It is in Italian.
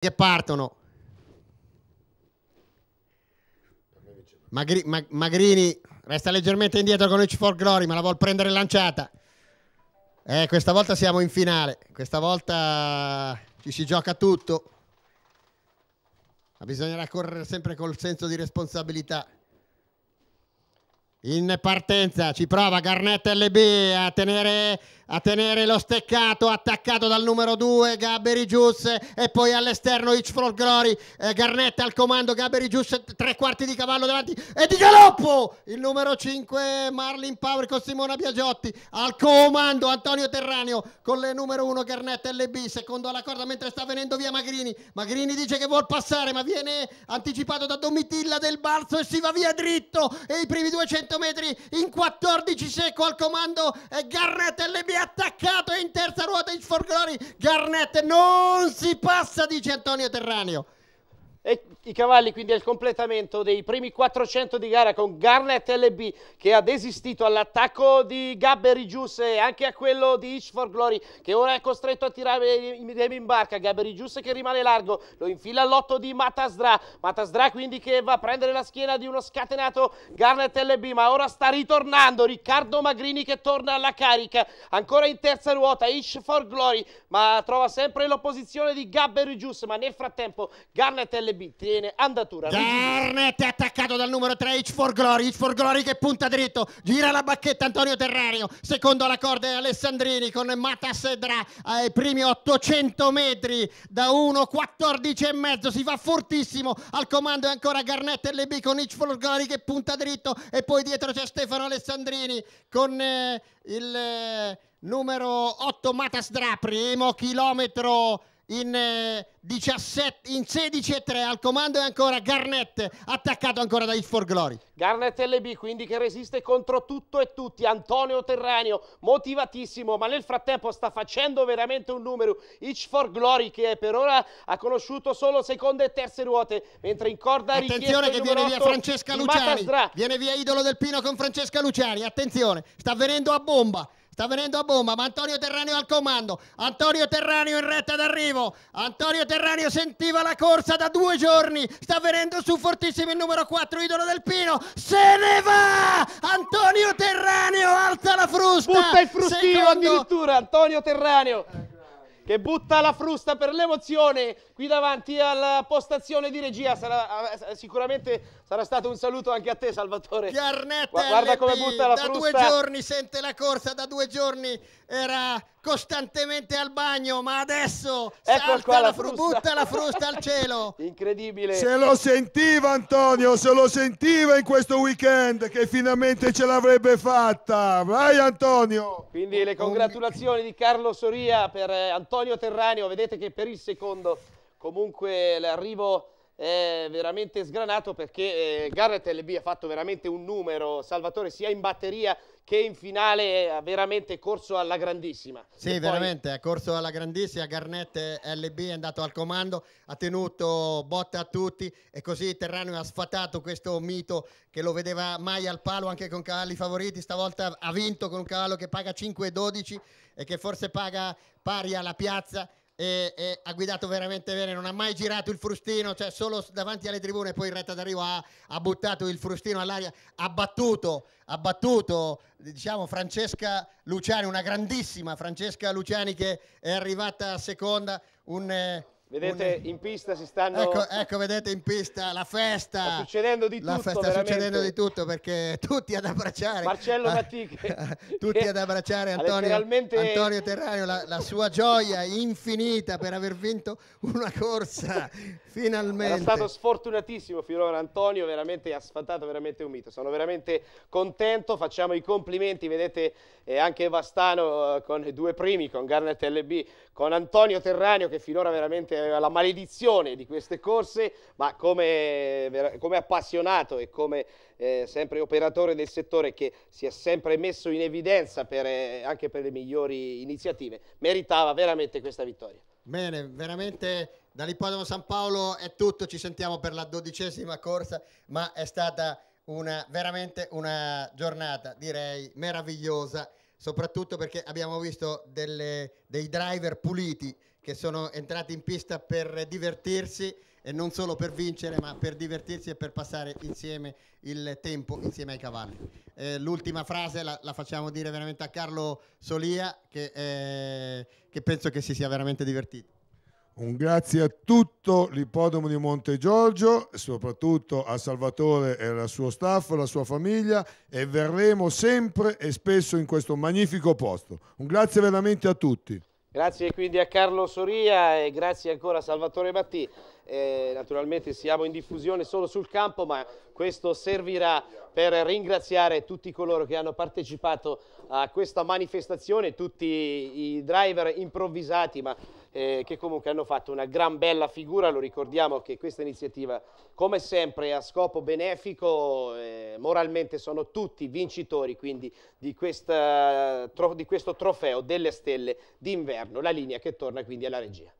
che partono. Magri, Mag, Magrini resta leggermente indietro con H for Glory, ma la vuol prendere lanciata. Eh, questa volta siamo in finale. Questa volta ci si gioca tutto. Ma bisognerà correre sempre col senso di responsabilità. In partenza ci prova Garnett LB a tenere a tenere lo steccato attaccato dal numero 2 Gabberi Gius e poi all'esterno Hitch for Glory eh, Garnetta al comando Gabberi Gius tre quarti di cavallo davanti e di galoppo il numero 5 Marlin Power con Simona Biagiotti al comando Antonio Terraneo con le numero 1 Garnett LB secondo alla corda mentre sta venendo via Magrini Magrini dice che vuol passare ma viene anticipato da Domitilla del Balzo e si va via dritto e i primi 200 metri in 14 secco al comando e eh, Garnetta LB attaccato in terza ruota in sforgolori Garnett non si passa dice Antonio Terraneo. E i cavalli quindi al completamento dei primi 400 di gara con Garnet LB che ha desistito all'attacco di Gabberi Gius e anche a quello di Itch for Glory che ora è costretto a tirare in barca Gabberi Gius che rimane largo lo infila all'otto di Matasdra Matasdra quindi che va a prendere la schiena di uno scatenato Garnet LB ma ora sta ritornando Riccardo Magrini che torna alla carica ancora in terza ruota Itch for Glory ma trova sempre l'opposizione di Gabberi Gius ma nel frattempo Garnet LB LB tiene andatura. Garnet è attaccato dal numero 3 H for Glory, H for Glory che punta dritto, gira la bacchetta Antonio Terrario, secondo la corda è Alessandrini con Matas Dra ai primi 800 metri da 1,14 e mezzo, si va fortissimo, al comando è ancora Garnet LB con H for Glory che punta dritto e poi dietro c'è Stefano Alessandrini con eh, il eh, numero 8 Matas Dra, primo chilometro in, eh, 17, in 16 e 3 al comando è ancora Garnett attaccato ancora da Hit for Glory Garnett LB quindi che resiste contro tutto e tutti Antonio Terranio motivatissimo ma nel frattempo sta facendo veramente un numero Hit for Glory che per ora ha conosciuto solo seconde e terze ruote mentre in corda attenzione che viene via Francesca Luciani viene via Idolo del Pino con Francesca Luciani attenzione sta venendo a bomba Sta venendo a bomba, ma Antonio Terraneo al comando. Antonio Terraneo in retta d'arrivo. Antonio Terraneo sentiva la corsa da due giorni. Sta venendo su fortissimo il numero 4, idolo del Pino. Se ne va! Antonio Terraneo alza la frusta. Butta il frustino Secondo... addirittura, Antonio Terraneo. Che butta la frusta per l'emozione qui davanti alla postazione di regia. Sarà eh, sicuramente Sarà stato un saluto anche a te, Salvatore. Garnett Guarda LP, come butta la da frusta. due giorni sente la corsa, da due giorni era costantemente al bagno, ma adesso ecco qua la frusta. butta la frusta al cielo. Incredibile. Se lo sentiva Antonio, se lo sentiva in questo weekend che finalmente ce l'avrebbe fatta. Vai Antonio. Quindi le congratulazioni di Carlo Soria per eh, Antonio Terraneo. Vedete che per il secondo comunque l'arrivo è veramente sgranato perché eh, Garrett LB ha fatto veramente un numero, Salvatore, sia in batteria che in finale ha veramente corso alla grandissima. Sì, e veramente poi... ha corso alla grandissima, Garnett LB è andato al comando, ha tenuto botta a tutti e così Terraneo ha sfatato questo mito che lo vedeva mai al palo anche con cavalli favoriti, stavolta ha vinto con un cavallo che paga 5,12 e che forse paga pari alla piazza e, e, ha guidato veramente bene, non ha mai girato il frustino, cioè solo davanti alle tribune, poi in retta d'arrivo ha, ha buttato il frustino all'aria, ha battuto, ha battuto diciamo, Francesca Luciani, una grandissima Francesca Luciani che è arrivata seconda, un... Eh, Vedete, in pista si stanno... Ecco, ecco, vedete in pista la festa. Sta succedendo di tutto, festa, Sta succedendo di tutto perché tutti ad abbracciare... Marcello Mattiche. Ah, ah, tutti ad abbracciare Antonio, letteralmente... Antonio Terrario, la, la, sua gioia infinita per aver vinto una corsa, finalmente. È stato sfortunatissimo finora Antonio, veramente ha sfatato veramente un mito. Sono veramente contento, facciamo i complimenti, vedete eh, anche Vastano eh, con i due primi, con Garnet LB, con Antonio Terranio che finora veramente eh, la maledizione di queste corse, ma come, come appassionato e come eh, sempre operatore del settore che si è sempre messo in evidenza per, eh, anche per le migliori iniziative, meritava veramente questa vittoria. Bene, veramente dall'ippodromo San Paolo è tutto, ci sentiamo per la dodicesima corsa, ma è stata una, veramente una giornata direi meravigliosa, soprattutto perché abbiamo visto delle, dei driver puliti, che sono entrati in pista per divertirsi e non solo per vincere ma per divertirsi e per passare insieme il tempo insieme ai cavalli. Eh, l'ultima frase la, la, facciamo dire veramente a Carlo Solia che, eh, che penso che si sia veramente divertito. Un grazie a tutto l'ippodromo di Monte Giorgio, soprattutto a Salvatore e al suo staff, alla sua famiglia e verremo sempre e spesso in questo magnifico posto. Un grazie veramente a tutti. Grazie quindi a Carlo Soria e grazie ancora a Salvatore Matti. Eh, naturalmente siamo in diffusione solo sul campo, ma questo servirà per ringraziare tutti coloro che hanno partecipato a questa manifestazione, tutti i driver improvvisati, ma eh, che comunque hanno fatto una gran bella figura, lo ricordiamo che questa iniziativa come sempre a scopo benefico, eh, moralmente sono tutti vincitori quindi di, questa, di questo trofeo delle stelle d'inverno, la linea che torna quindi alla regia.